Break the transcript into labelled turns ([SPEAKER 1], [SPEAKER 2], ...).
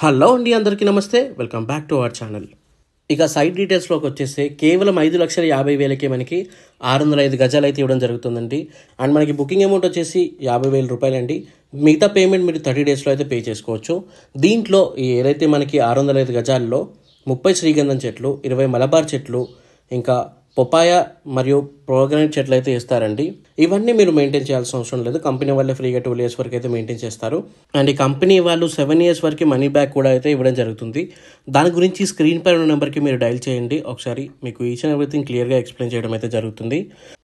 [SPEAKER 1] hello అండి అందరికీ నమస్తే welcome back to our channel ఇక సైట్ డీటెయిల్స్లోకి వచ్చేస్తే కేవలం ఐదు లక్షల యాభై వేలకే మనకి ఆరు వందల ఐదు గజాలు అయితే ఇవ్వడం జరుగుతుందండి అండ్ మనకి బుకింగ్ అమౌంట్ వచ్చేసి యాభై వేల రూపాయలండి మిగతా పేమెంట్ మీరు థర్టీ డేస్లో అయితే పే చేసుకోవచ్చు దీంట్లో ఏదైతే మనకి ఆరు వందల ఐదు గజాల్లో ముప్పై శ్రీగంధం చెట్లు ఇరవై మలబార్ చెట్లు ఇంకా పొపాయ మరియు ప్రోగ్రానైట్ చెట్లు అయితే ఇస్తారండి ఇవన్నీ మీరు మెయింటైన్ చేయాల్సిన అవసరం లేదు కంపెనీ వాళ్ళే ఫ్రీగా టూ ఇయర్స్ వరకు అయితే మెయింటైన్ చేస్తారు అండ్ ఈ కంపెనీ వాళ్ళు సెవెన్ ఇయర్స్ వరకు మనీ బ్యాక్ కూడా అయితే ఇవ్వడం జరుగుతుంది దాని గురించి స్క్రీన్ పై ఉన్న నెంబర్కి మీరు డైల్ చేయండి ఒకసారి మీకు ఈచ్ అండ్ ఎవ్రీథింగ్ క్లియర్గా ఎక్స్ప్లెయిన్ చేయడం అయితే జరుగుతుంది